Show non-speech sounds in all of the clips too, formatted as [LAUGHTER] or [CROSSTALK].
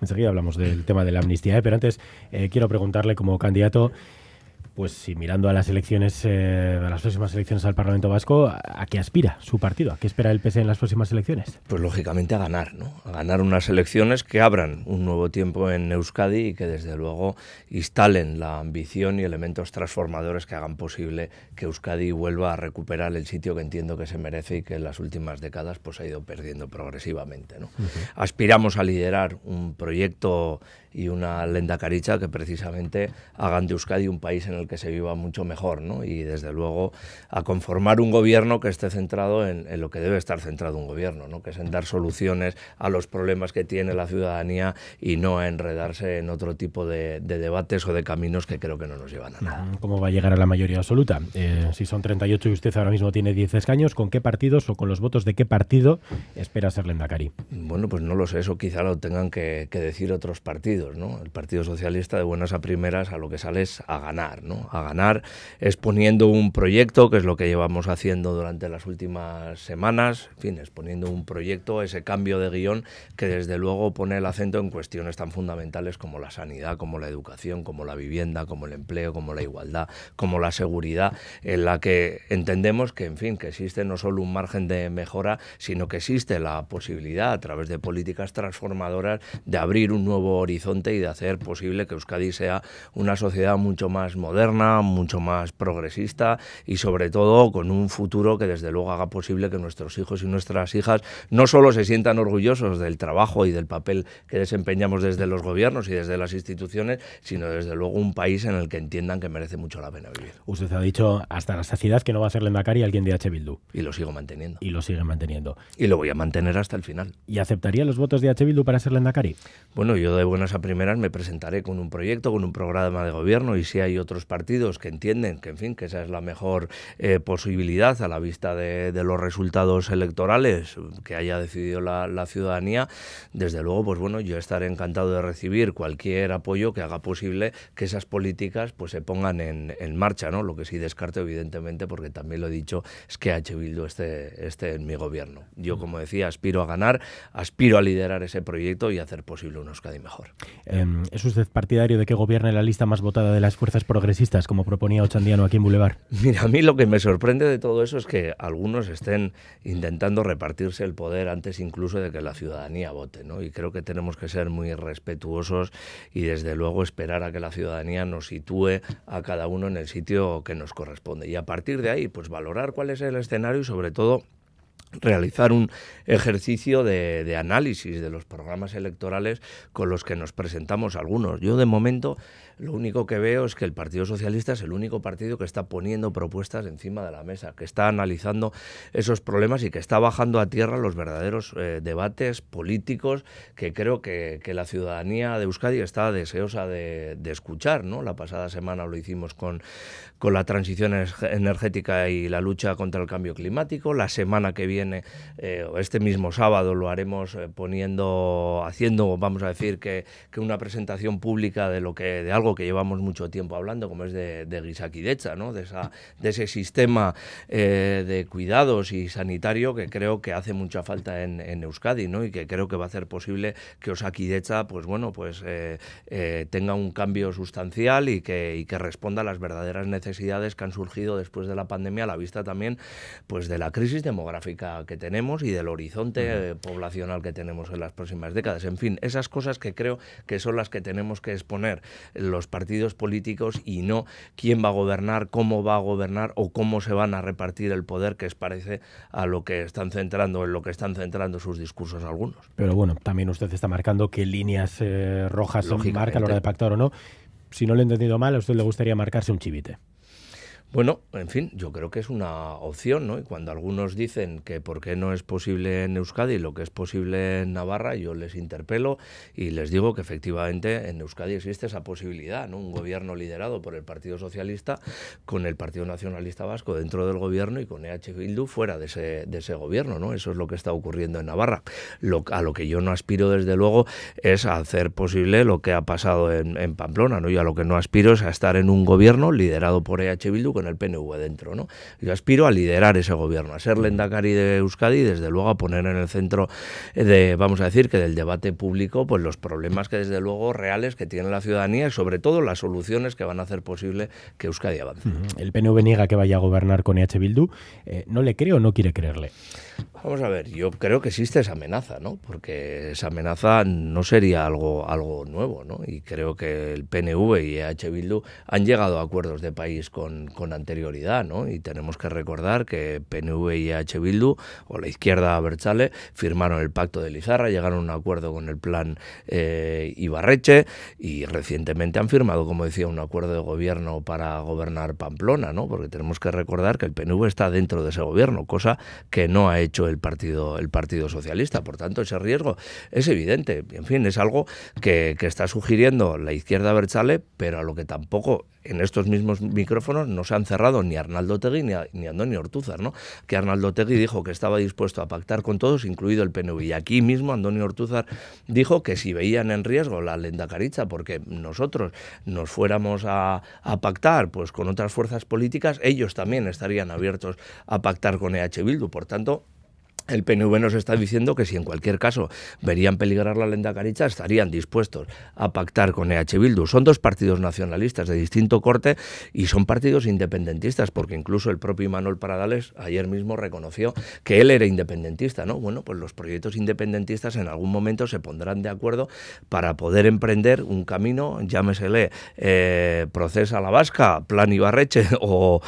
Enseguida hablamos del tema de la amnistía, ¿eh? pero antes eh, quiero preguntarle como candidato pues si mirando a las elecciones, eh, a las próximas elecciones al Parlamento Vasco, ¿a, qué aspira su partido? ¿A qué espera el PS e en las próximas elecciones? Pues lógicamente a ganar, ¿no? A ganar unas elecciones que abran un nuevo tiempo en Euskadi y que desde luego instalen la ambición y elementos transformadores que hagan posible que Euskadi vuelva a recuperar el sitio que entiendo que se merece y que en las últimas décadas pues ha ido perdiendo progresivamente, ¿no? Aspiramos a liderar un proyecto y una lenda caricha que precisamente hagan de Euskadi un país en el que se viva mucho mejor, ¿no? Y desde luego a conformar un gobierno que esté centrado en, lo que debe estar centrado un gobierno, ¿no? Que es en dar soluciones a los problemas que tiene la ciudadanía y no a enredarse en otro tipo de, debates o de caminos que creo que no nos llevan a nada. ¿Cómo va a llegar a la mayoría absoluta? Eh, si son 38 y usted ahora mismo tiene 10 escaños, ¿con qué partidos o con los votos de qué partido espera ser Lendakari? Bueno, pues no lo sé, eso quizá lo tengan que decir otros partidos. El Partido Socialista de buenas a primeras a lo que sale es a ganar, ¿no? A ganar exponiendo un proyecto, que es lo que llevamos haciendo durante las últimas semanas, en fin, exponiendo un proyecto, ese cambio de guión que desde luego pone el acento en cuestiones tan fundamentales como la sanidad, como la educación, como la vivienda, como el empleo, como la igualdad, como la seguridad, en la que entendemos que, en fin, que existe no solo un margen de mejora, sino que existe la posibilidad a través de políticas transformadoras de abrir un nuevo horizonte y de hacer posible que Euskadi sea una sociedad mucho más moderna, mucho más progresista y sobre todo con un futuro que desde luego haga posible que nuestros hijos y nuestras hijas no solo se sientan orgullosos del trabajo y del papel que desempeñamos desde los gobiernos y desde las instituciones, sino desde luego un país en el que entiendan que merece mucho la pena vivir. Usted ha dicho hasta la saciedad que no va a ser Lendakari alguien de H. Bildu. Y lo sigo manteniendo. Y lo sigue manteniendo. Y lo voy a mantener hasta el final. ¿Y aceptaría los votos de H. Bildu para ser Lendakari? Bueno, yo de buenas primeras me presentaré con un proyecto, con un programa de gobierno y si hay otros partidos que entienden que, en fin, que esa es la mejor eh, posibilidad a la vista de, los resultados electorales que haya decidido la, ciudadanía, desde luego, pues bueno, yo estaré encantado de recibir cualquier apoyo que haga posible que esas políticas pues se pongan en, marcha, ¿no? Lo que sí descarto, evidentemente, porque también lo he dicho, es que H. Bildu esté, este en mi gobierno. Yo, mm. como decía, aspiro a ganar, aspiro a liderar ese proyecto y hacer posible un Euskadi mejor. Em, ¿Es usted partidario de que gobierne la lista más votada de las fuerzas progresistas, como proponía Ochandiano aquí en Boulevard? Mira, a mí lo que me sorprende de todo eso es que algunos estén intentando repartirse el poder antes incluso de que la ciudadanía vote, ¿no? Y creo que tenemos que ser muy respetuosos y desde luego esperar a que la ciudadanía nos sitúe a cada uno en el sitio que nos corresponde. Y a partir de ahí, pues valorar cuál es el escenario y sobre todo realizar un ejercicio de, análisis de los programas electorales con los que nos presentamos algunos. Yo de momento lo único que veo es que el Partido Socialista es el único partido que está poniendo propuestas encima de la mesa, que está analizando esos problemas y que está bajando a tierra los verdaderos eh, debates políticos que creo que, la ciudadanía de Euskadi está deseosa de, escuchar. ¿no? La pasada semana lo hicimos con, con la transición energética y la lucha contra el cambio climático. La semana que viene, eh, este mismo sábado, lo haremos eh, poniendo, haciendo, vamos a decir, que, que una presentación pública de lo que de algo que llevamos mucho tiempo hablando, como es de, de decha, ¿no? de, esa, de ese sistema eh, de cuidados y sanitario que creo que hace mucha falta en, Euskadi ¿no? y que creo que va a hacer posible que Osakidecha pues, bueno, pues, eh, eh, tenga un cambio sustancial y que, que responda a las verdaderas necesidades que han surgido después de la pandemia a la vista también pues, de la crisis demográfica que tenemos y del horizonte poblacional que tenemos en las próximas décadas. En fin, esas cosas que creo que son las que tenemos que exponer los los partidos políticos y no quién va a gobernar, cómo va a gobernar o cómo se van a repartir el poder, que es parece a lo que están centrando, en lo que están centrando sus discursos algunos. Pero bueno, también usted está marcando qué líneas eh, rojas o marca a la hora de pactar o no. Si no lo he entendido mal, a usted le gustaría marcarse un chivite. Bueno, en fin, yo creo que es una opción, ¿no? Y cuando algunos dicen que por qué no es posible en Euskadi lo que es posible en Navarra, yo les interpelo y les digo que efectivamente en Euskadi existe esa posibilidad, ¿no? Un gobierno liderado por el Partido Socialista con el Partido Nacionalista Vasco dentro del gobierno y con EH Bildu fuera de ese, gobierno, ¿no? Eso es lo que está ocurriendo en Navarra. Lo, a lo que yo no aspiro, desde luego, es a hacer posible lo que ha pasado en, Pamplona, ¿no? Yo a lo que no aspiro es a estar en un gobierno liderado por EH Bildu en el PNV dentro. ¿no? Yo aspiro a liderar ese gobierno, a ser Lendakari de Euskadi y desde luego a poner en el centro eh, de, vamos a decir, que del debate público, pues los problemas que desde luego reales que tiene la ciudadanía y sobre todo las soluciones que van a hacer posible que Euskadi avance. El PNV niega que vaya a gobernar con e EH Bildu. no le creo no quiere creerle. Vamos a ver, yo creo que existe esa amenaza, ¿no? Porque esa amenaza no sería algo, algo nuevo, ¿no? Y creo que el PNV y EH Bildu han llegado a acuerdos de país con, anterioridad, ¿no? Y tenemos que recordar que PNV y EH Bildu, o la izquierda Berchale, firmaron el pacto de Lizarra, llegaron a un acuerdo con el plan eh, Ibarreche y recientemente han firmado, como decía, un acuerdo de gobierno para gobernar Pamplona, ¿no? Porque tenemos que recordar que el PNV está dentro de ese gobierno, cosa que no ha hecho hecho el Partido, el partido Socialista. Por tanto, ese riesgo es evidente. En fin, es algo que, está sugiriendo la izquierda Berchale, pero a lo que tampoco en estos mismos micrófonos no se han cerrado ni Arnaldo Tegui ni, Antonio Ortúzar, ¿no? Que Arnaldo Tegui dijo que estaba dispuesto a pactar con todos, incluido el PNV. Y aquí mismo Antonio Ortúzar dijo que si veían en riesgo la lenda caricha porque nosotros nos fuéramos a, a pactar pues con otras fuerzas políticas, ellos también estarían abiertos a pactar con EH Bildu. Por tanto, el PNV nos está diciendo que si en cualquier caso verían peligrar la lenda caricha, estarían dispuestos a pactar con EH Bildu. Son dos partidos nacionalistas de distinto corte y son partidos independentistas, porque incluso el propio Manuel Paradales ayer mismo reconoció que él era independentista, ¿no? Bueno, pues los proyectos independentistas en algún momento se pondrán de acuerdo para poder emprender un camino, llámesele eh, Procesa la Vasca, Plan Ibarreche [LAUGHS] o,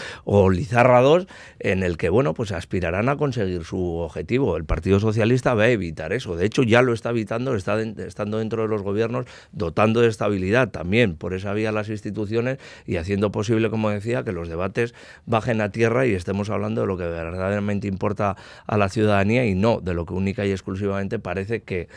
Lizarra 2, en el que, bueno, pues aspirarán a conseguir su objetivo el Partido Socialista va a evitar eso. De hecho, ya lo está evitando, está estando dentro de los gobiernos, dotando de estabilidad también por esa vía las instituciones y haciendo posible, como decía, que los debates bajen a tierra y estemos hablando de lo que verdaderamente importa a la ciudadanía y no de lo que única y exclusivamente parece que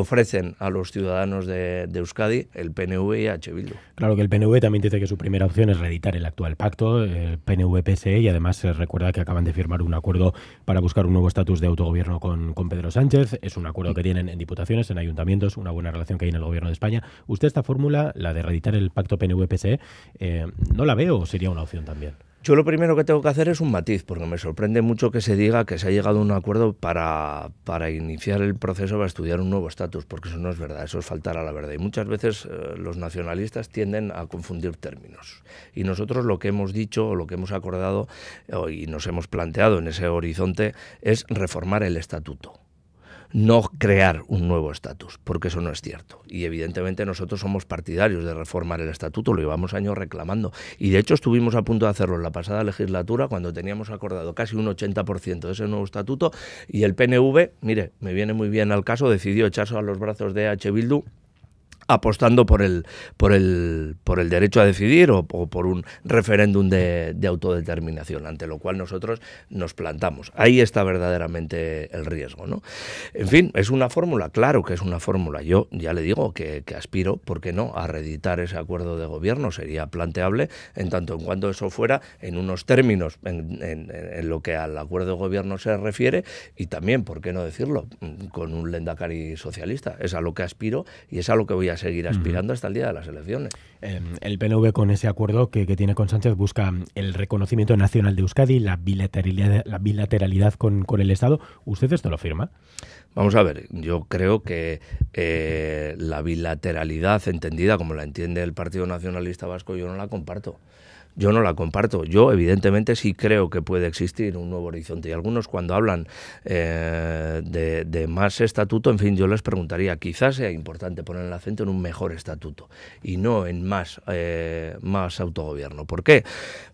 ofrecen a los ciudadanos de, Euskadi el PNV y H. Claro que el PNV también dice que su primera opción es reeditar el actual pacto, el PNV-PSE, y además se eh, recuerda que acaban de firmar un acuerdo para buscar un nuevo estatus de autogobierno con, Pedro Sánchez. Es un acuerdo que tienen en diputaciones, en ayuntamientos, una buena relación que hay en el gobierno de España. ¿Usted esta fórmula, la de reeditar el pacto PNV-PSE, eh, no la veo o sería una opción también? Yo lo primero que tengo que hacer es un matiz, porque me sorprende mucho que se diga que se ha llegado a un acuerdo para, para iniciar el proceso para estudiar un nuevo estatus, porque eso no es verdad, eso es faltar a la verdad. Y muchas veces eh, los nacionalistas tienden a confundir términos. Y nosotros lo que hemos dicho o lo que hemos acordado eh, y nos hemos planteado en ese horizonte es reformar el estatuto no crear un nuevo estatus, porque eso no es cierto. Y evidentemente nosotros somos partidarios de reformar el estatuto, lo llevamos años reclamando. Y de hecho estuvimos a punto de hacerlo en la pasada legislatura, cuando teníamos acordado casi un 80% de ese nuevo estatuto, y el PNV, mire, me viene muy bien al caso, decidió echarse a los brazos de H. Bildu apostando por el, por el, por el derecho a decidir o, por un referéndum de, autodeterminación, ante lo cual nosotros nos plantamos. Ahí está verdaderamente el riesgo. ¿no? En fin, es una fórmula, claro que es una fórmula. Yo ya le digo que, aspiro, ¿por qué no?, a reeditar ese acuerdo de gobierno. Sería planteable en tanto en cuanto eso fuera en unos términos en, en lo que al acuerdo de gobierno se refiere y también, ¿por qué no decirlo?, con un lendacari socialista. Es a lo que aspiro y es a lo que voy a seguir aspirando hasta el día de las elecciones. Em, el PNV con ese acuerdo que, tiene con Sánchez busca el reconocimiento nacional de Euskadi, la bilateralidad, la bilateralidad con, el Estado. ¿Usted esto lo firma? Vamos a ver, yo creo que eh, la bilateralidad entendida como la entiende el Partido Nacionalista Vasco yo no la comparto yo no la comparto. Yo, evidentemente, sí creo que puede existir un nuevo horizonte. Y algunos, cuando hablan eh, de, más estatuto, en fin, yo les preguntaría, quizás sea importante poner el acento en un mejor estatuto y no en más, eh, más autogobierno. ¿Por qué?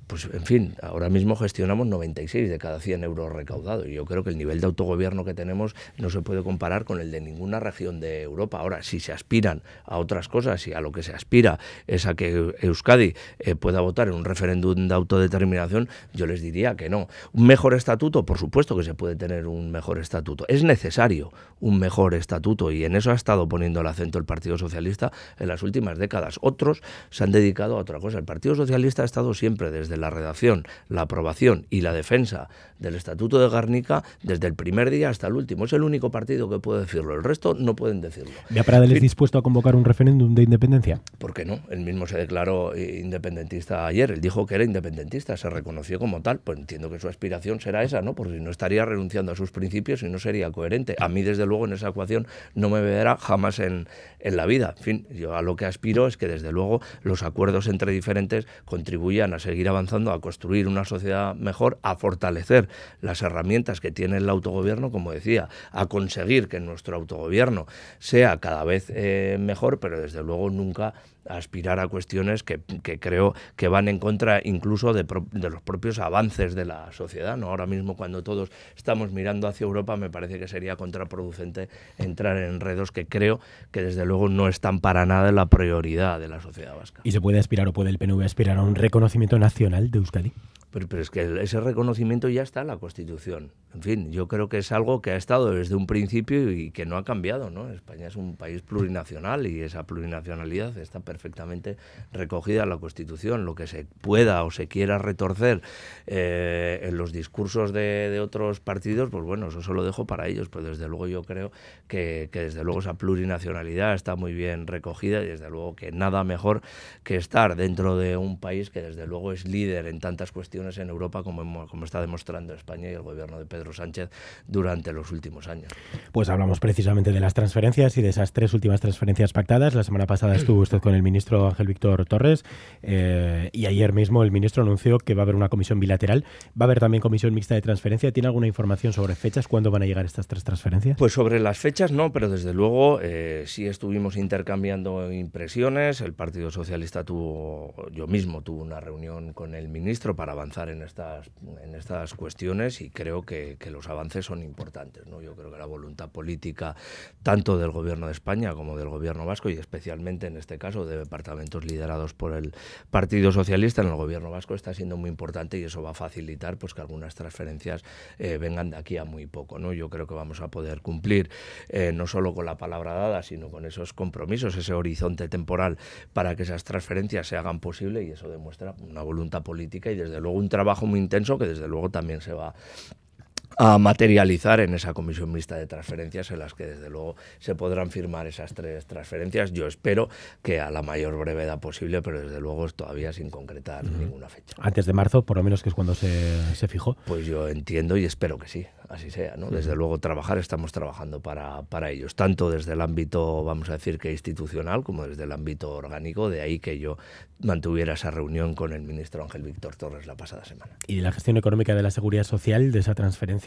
Pues, en fin, ahora mismo gestionamos 96 de cada 100 euros recaudados. Y yo creo que el nivel de autogobierno que tenemos no se puede comparar con el de ninguna región de Europa. Ahora, si se aspiran a otras cosas y a lo que se aspira es a que Euskadi eh, pueda votar en un referéndum de autodeterminación, yo les diría que no. Un mejor estatuto, por supuesto que se puede tener un mejor estatuto. Es necesario un mejor estatuto y en eso ha estado poniendo el acento el Partido Socialista en las últimas décadas. Otros se han dedicado a otra cosa. El Partido Socialista ha estado siempre desde la redacción, la aprobación y la defensa del Estatuto de Garnica desde el primer día hasta el último. Es el único partido que puede decirlo. El resto no pueden decirlo. ¿Ya Pradel es dispuesto a convocar un referéndum de independencia? ¿Por qué no? Él mismo se declaró eh, independentista ayer dijo que era independentista, se reconoció como tal, pues entiendo que su aspiración será esa, ¿no? Porque si no estaría renunciando a sus principios y no sería coherente. A mí, desde luego, en esa ecuación no me verá jamás en, en la vida. En fin, yo a lo que aspiro es que, desde luego, los acuerdos entre diferentes contribuyan a seguir avanzando, a construir una sociedad mejor, a fortalecer las herramientas que tiene el autogobierno, como decía, a conseguir que nuestro autogobierno sea cada vez eh, mejor, pero desde luego nunca aspirar a cuestiones que, creo que van en contra incluso de, los propios avances de la sociedad. ¿no? Ahora mismo cuando todos estamos mirando hacia Europa me parece que sería contraproducente entrar en enredos que creo que desde luego no están para nada en la prioridad de la sociedad vasca. ¿Y se puede aspirar o puede el PNV aspirar a un reconocimiento nacional de Euskadi? Pero, es que ese reconocimiento ya está en la Constitución. En fin, yo creo que es algo que ha estado desde un principio y que no ha cambiado. ¿no? España es un país plurinacional y esa plurinacionalidad está perfectamente recogida en la Constitución. Lo que se pueda o se quiera retorcer eh, en los discursos de, otros partidos, pues bueno, eso se lo dejo para ellos. Pero desde luego yo creo que, que desde luego esa plurinacionalidad está muy bien recogida y desde luego que nada mejor que estar dentro de un país que desde luego es líder en tantas cuestiones en Europa, como, como está demostrando España y el gobierno de Pedro Sánchez durante los últimos años. Pues hablamos precisamente de las transferencias y de esas tres últimas transferencias pactadas. La semana pasada estuvo [CLEARS THROAT] usted con el ministro Ángel Víctor Torres eh, y ayer mismo el ministro anunció que va a haber una comisión bilateral. ¿Va a haber también comisión mixta de transferencia? ¿Tiene alguna información sobre fechas? ¿Cuándo van a llegar estas tres transferencias? Pues sobre las fechas no, pero desde luego eh, sí estuvimos intercambiando impresiones. El Partido Socialista tuvo, yo mismo tuve una reunión con el ministro para avanzar en estas, en estas cuestiones y creo que, los avances son importantes. ¿no? Yo creo que la voluntad política tanto del Gobierno de España como del Gobierno vasco y especialmente en este caso de departamentos liderados por el Partido Socialista en el Gobierno vasco está siendo muy importante y eso va a facilitar pues, que algunas transferencias eh, vengan de aquí a muy poco. ¿no? Yo creo que vamos a poder cumplir eh, no solo con la palabra dada, sino con esos compromisos, ese horizonte temporal para que esas transferencias se hagan posible y eso demuestra una voluntad política y desde luego un trabajo muy intenso que desde luego también se va a materializar en esa comisión mixta de transferencias en las que desde luego se podrán firmar esas tres transferencias. Yo espero que a la mayor brevedad posible, pero desde luego es todavía sin concretar ninguna fecha. Antes de marzo, por lo menos que es cuando se, fijó. Pues yo entiendo y espero que sí, así sea. ¿no? Desde luego trabajar, estamos trabajando para, para ellos, tanto desde el ámbito, vamos a decir que institucional, como desde el ámbito orgánico, de ahí que yo mantuviera esa reunión con el ministro Ángel Víctor Torres la pasada semana. ¿Y la gestión económica de la seguridad social, de esa transferencia?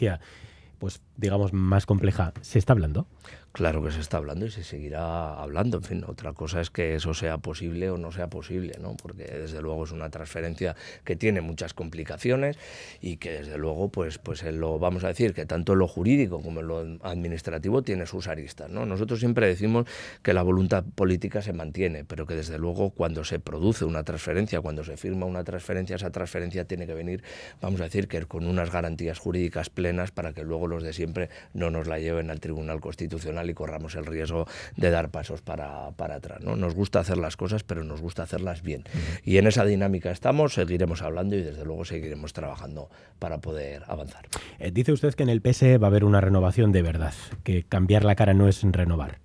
pues digamos más compleja, ¿se está hablando? Claro que se está hablando y se seguirá hablando. En fin, otra cosa es que eso sea posible o no sea posible, ¿no? porque desde luego es una transferencia que tiene muchas complicaciones y que desde luego, pues, pues eh, lo, vamos a decir, que tanto lo jurídico como lo administrativo tiene sus aristas. ¿no? Nosotros siempre decimos que la voluntad política se mantiene, pero que desde luego cuando se produce una transferencia, cuando se firma una transferencia, esa transferencia tiene que venir, vamos a decir, que con unas garantías jurídicas plenas para que luego los de siempre no nos la lleven al Tribunal Constitucional y corramos el riesgo de dar pasos para, atrás. ¿no? Nos gusta hacer las cosas, pero nos gusta hacerlas bien. Y en esa dinámica estamos, seguiremos hablando y desde luego seguiremos trabajando para poder avanzar. Eh, dice usted que en el PSE va a haber una renovación de verdad, que cambiar la cara no es renovar.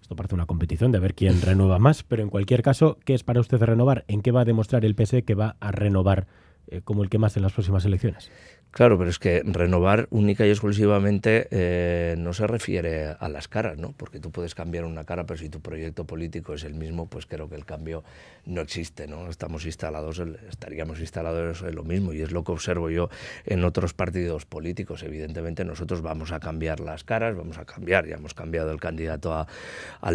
Esto parece una competición de ver quién [LAUGHS] renueva más, pero en cualquier caso, ¿qué es para usted renovar? ¿En qué va a demostrar el PSE que va a renovar eh, como el que más en las próximas elecciones? Claro, pero es que renovar única y exclusivamente eh, no se refiere a las caras, ¿no? Porque tú puedes cambiar una cara, pero si tu proyecto político es el mismo, pues creo que el cambio no existe, ¿no? Estamos instalados, estaríamos instalados en lo mismo y es lo que observo yo en otros partidos políticos. Evidentemente nosotros vamos a cambiar las caras, vamos a cambiar, ya hemos cambiado el candidato a, a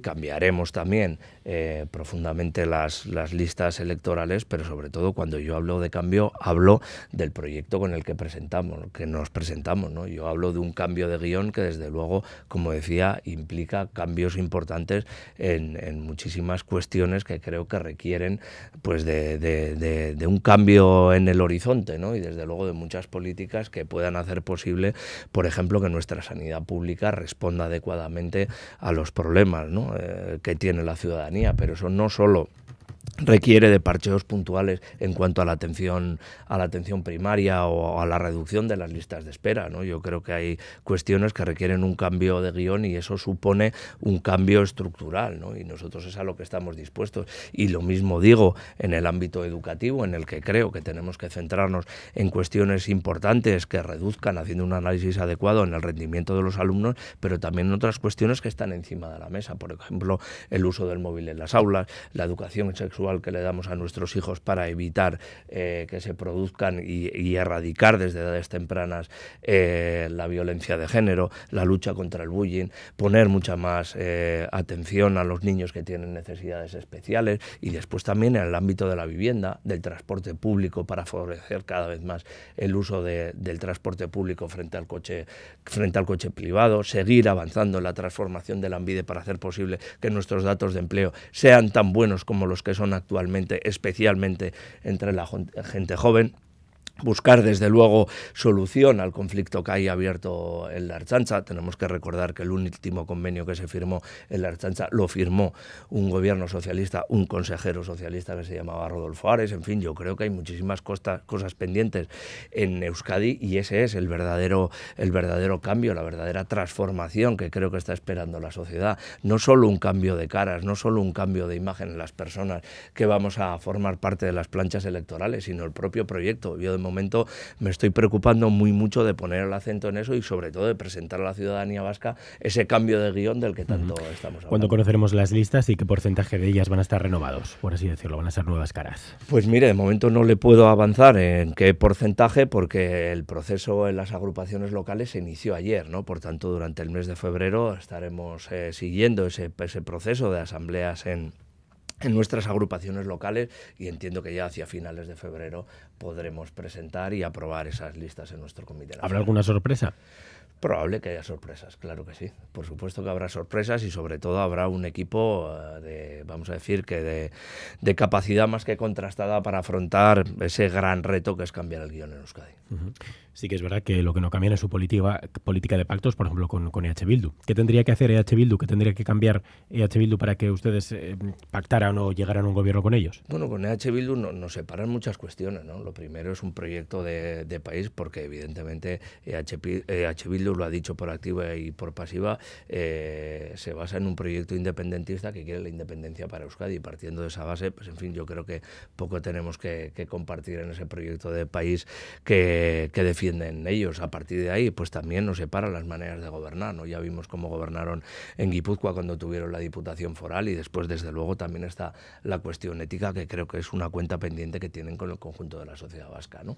cambiaremos también eh, profundamente las, las listas electorales, pero sobre todo cuando yo hablo de cambio, hablo del proyecto con en el que presentamos, que nos presentamos. ¿no? Yo hablo de un cambio de guión que desde luego, como decía, implica cambios importantes en, muchísimas cuestiones que creo que requieren pues de, un cambio en el horizonte ¿no? y desde luego de muchas políticas que puedan hacer posible, por ejemplo, que nuestra sanidad pública responda adecuadamente a los problemas eh, que tiene la ciudadanía. Pero eso no solo requiere de parcheos puntuales en cuanto a la atención a la atención primaria o a la reducción de las listas de espera no yo creo que hay cuestiones que requieren un cambio de guión y eso supone un cambio estructural y nosotros es a lo que estamos dispuestos y lo mismo digo en el ámbito educativo en el que creo que tenemos que centrarnos en cuestiones importantes que reduzcan haciendo un análisis adecuado en el rendimiento de los alumnos pero también en otras cuestiones que están encima de la mesa por ejemplo el uso del móvil en las aulas la educación sexual que le damos a nuestros hijos para evitar eh, que se produzcan y, erradicar desde edades tempranas eh, la violencia de género, la lucha contra el bullying, poner mucha más eh, atención a los niños que tienen necesidades especiales y después también en el ámbito de la vivienda, del transporte público para favorecer cada vez más el uso del transporte público frente al coche frente al coche privado, seguir avanzando en la transformación del ambide e para hacer posible que nuestros datos de empleo sean tan buenos como los que son actualmente, especialmente entre la gente joven buscar desde luego solución al conflicto que hay abierto en la Archancha. Tenemos que recordar que el último convenio que se firmó en la Archancha lo firmó un gobierno socialista, un consejero socialista que se llamaba Rodolfo Ares. En fin, yo creo que hay muchísimas cosas pendientes en Euskadi y ese es el verdadero, el verdadero cambio, la verdadera transformación que creo que está esperando la sociedad. No solo un cambio de caras, no solo un cambio de imagen en las personas que vamos a formar parte de las planchas electorales, sino el propio proyecto. Yo momento me estoy preocupando muy mucho de poner el acento en eso y sobre todo de presentar a la ciudadanía vasca ese cambio de guión del que tanto estamos hablando. ¿Cuándo conoceremos las listas y qué porcentaje de ellas van a estar renovados, por así decirlo, van a ser nuevas caras? Pues mire, de momento no le puedo avanzar en qué porcentaje porque el proceso en las agrupaciones locales se inició ayer, ¿no? Por tanto, durante el mes de febrero estaremos eh, siguiendo ese, ese proceso de asambleas en, en nuestras agrupaciones locales y entiendo que ya hacia finales de febrero podremos presentar y aprobar esas listas en nuestro comité. ¿Habrá alguna sorpresa? Probable que haya sorpresas, claro que sí. Por supuesto que habrá sorpresas y sobre todo habrá un equipo eh, de, vamos a decir, que de, capacidad más que contrastada para afrontar ese gran reto que es cambiar el guión en Euskadi. Sí que es verdad que lo que no cambia es su política, política de pactos, por ejemplo, con, con EH Bildu. ¿Qué tendría que hacer EH Bildu? ¿Qué tendría que cambiar EH Bildu para que ustedes eh, pactaran o llegaran a un gobierno con ellos? Bueno, con EH Bildu no, nos separan muchas cuestiones. ¿no? Lo primero es un proyecto de, país porque evidentemente EH, Bildu lo ha dicho por activa y por pasiva, eh, se basa en un proyecto independentista que quiere la independencia para Euskadi. Y partiendo de esa base, pues en fin, yo creo que poco tenemos que, compartir en ese proyecto de país que, que define defienden ellos. A partir de ahí, pues también nos separan las maneras de gobernar. ¿no? Ya vimos cómo gobernaron en Guipúzcoa cuando tuvieron la Diputación Foral y después, desde luego, también está la cuestión ética, que creo que es una cuenta pendiente que tienen con el conjunto de la sociedad vasca. ¿no?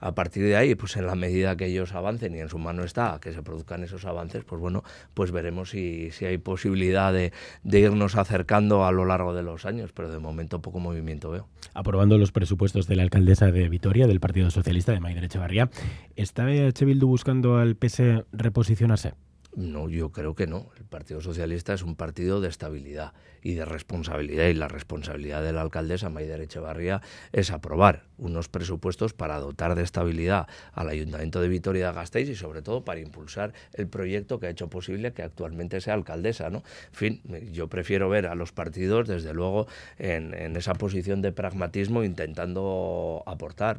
A partir de ahí, pues en la medida que ellos avancen y en su mano está que se produzcan esos avances, pues bueno, pues veremos si, si hay posibilidad de, de irnos acercando a lo largo de los años, pero de momento poco movimiento veo. Aprobando los presupuestos de la alcaldesa de Vitoria, del Partido Socialista, de Maider Echevarría, ¿Está Chevildu buscando al PS e reposicionarse? No, yo creo que no. El Partido Socialista es un partido de estabilidad y de responsabilidad. Y la responsabilidad de la alcaldesa Maider Echevarría es aprobar unos presupuestos para dotar de estabilidad al Ayuntamiento de Vitoria-Gasteiz y sobre todo para impulsar el proyecto que ha hecho posible que actualmente sea alcaldesa. ¿no? En fin, yo prefiero ver a los partidos desde luego en, esa posición de pragmatismo intentando aportar.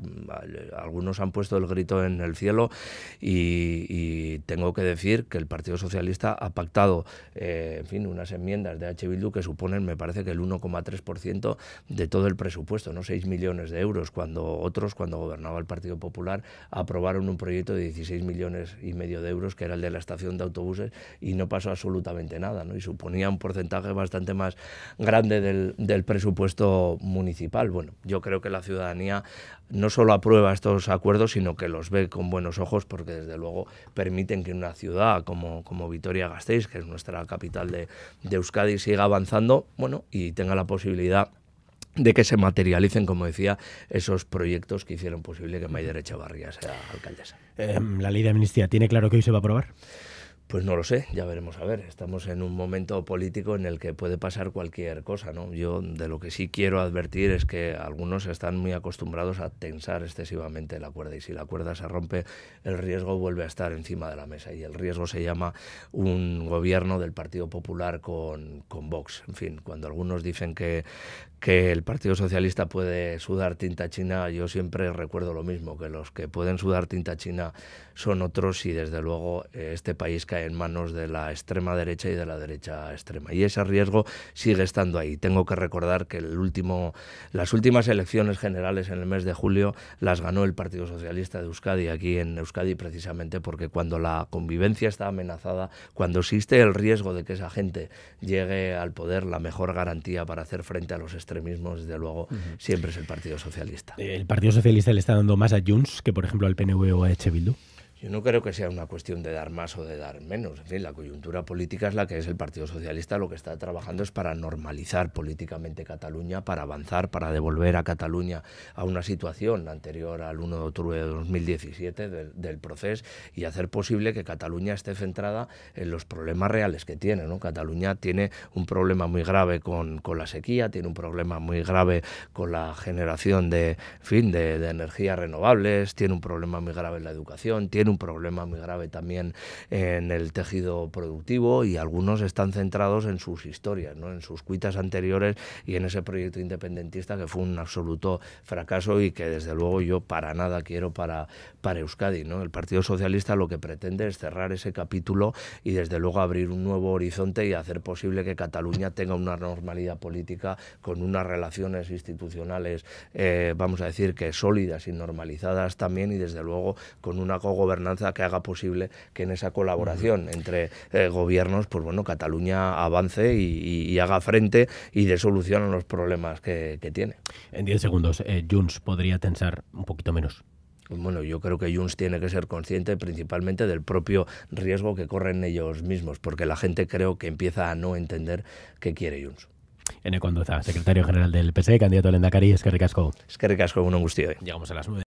Algunos han puesto el grito en el cielo y, tengo que decir que el Partido Socialista ha pactado eh, en fin, unas enmiendas de H. Bildu que suponen, me parece que el 1,3% de todo el presupuesto, no 6 millones de euros cuando otros, cuando gobernaba el Partido Popular, aprobaron un proyecto de 16 millones y medio de euros, que era el de la estación de autobuses, y no pasó absolutamente nada, y suponía un porcentaje bastante más grande del, presupuesto municipal. Bueno, yo creo que la ciudadanía no solo aprueba estos acuerdos, sino que los ve con buenos ojos, porque desde luego permiten que una ciudad como, como Vitoria-Gasteiz, que es nuestra capital de, de Euskadi, siga avanzando bueno, y tenga la posibilidad de que se materialicen, como decía, esos proyectos que hicieron posible que Maider Echevarría sea alcaldesa. Em, ¿La ley de amnistía tiene claro que hoy se va a aprobar? Pues no lo sé, ya veremos a ver. Estamos en un momento político en el que puede pasar cualquier cosa, ¿no? Yo de lo que sí quiero advertir es que algunos están muy acostumbrados a tensar excesivamente la cuerda y si la cuerda se rompe, el riesgo vuelve a estar encima de la mesa y el riesgo se llama un gobierno del Partido Popular con, con Vox. En fin, cuando algunos dicen que, que el Partido Socialista puede sudar tinta china, yo siempre recuerdo lo mismo, que los que pueden sudar tinta china son otros y desde luego este país cae en manos de la extrema derecha y de la derecha extrema. Y ese riesgo sigue estando ahí. Tengo que recordar que el último, las últimas elecciones generales en el mes de julio las ganó el Partido Socialista de Euskadi, aquí en Euskadi precisamente porque cuando la convivencia está amenazada, cuando existe el riesgo de que esa gente llegue al poder, la mejor garantía para hacer frente a los extremismo, desde luego, siempre es el Partido Socialista. ¿El Partido Socialista le está dando más a Junts que, por ejemplo, al PNV o a Eche yo no creo que sea una cuestión de dar más o de dar menos. En fin, la coyuntura política es la que es el Partido Socialista. Lo que está trabajando es para normalizar políticamente Cataluña, para avanzar, para devolver a Cataluña a una situación anterior al 1 de octubre de 2017 del, del proceso y hacer posible que Cataluña esté centrada en los problemas reales que tiene. ¿no? Cataluña tiene un problema muy grave con, la sequía, tiene un problema muy grave con la generación de, fin, de, de energías renovables, tiene un problema muy grave en la educación, tiene un problema muy grave también en el tejido productivo y algunos están centrados en sus historias, ¿no? en sus cuitas anteriores y en ese proyecto independentista que fue un absoluto fracaso y que desde luego yo para nada quiero para, para Euskadi. ¿no? El Partido Socialista lo que pretende es cerrar ese capítulo y desde luego abrir un nuevo horizonte y hacer posible que Cataluña tenga una normalidad política con unas relaciones institucionales, eh, vamos a decir que sólidas y normalizadas también y desde luego con una cogobernanza que haga posible que en esa colaboración entre eh, gobiernos, pues bueno, Cataluña avance y, haga frente y dé solución a los problemas que, tiene. En 10 segundos, eh, podría tensar un poquito menos. Bueno, yo creo que Junts tiene que ser consciente principalmente del propio riesgo que corren ellos mismos, porque la gente creo que empieza a no entender qué quiere Junts. el Conduza, secretario general del PSE, candidato a lenda es que Es un angustio. Eh. Llegamos a las nueve.